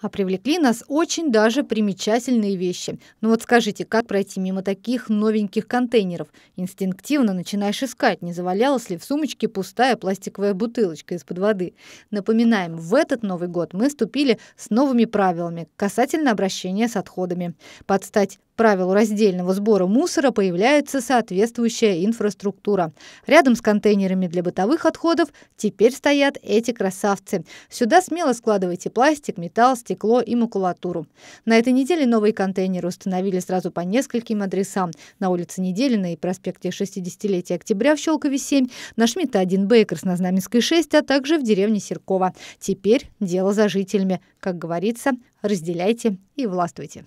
А привлекли нас очень даже примечательные вещи. Ну вот скажите, как пройти мимо таких новеньких контейнеров? Инстинктивно начинаешь искать, не завалялась ли в сумочке пустая пластиковая бутылочка из-под воды. Напоминаем, в этот Новый год мы ступили с новыми правилами касательно обращения с отходами. Под стать правил раздельного сбора мусора появляется соответствующая инфраструктура. Рядом с контейнерами для бытовых отходов теперь стоят эти красавцы. Сюда смело складывайте пластик, металл, стекло и макулатуру. На этой неделе новые контейнеры установили сразу по нескольким адресам. На улице Неделина и проспекте 60-летия октября в Щелкове 7, на Шмидта 1Б и Краснознаменской 6, а также в деревне Серкова. Теперь дело за жителями. Как говорится, разделяйте и властвуйте.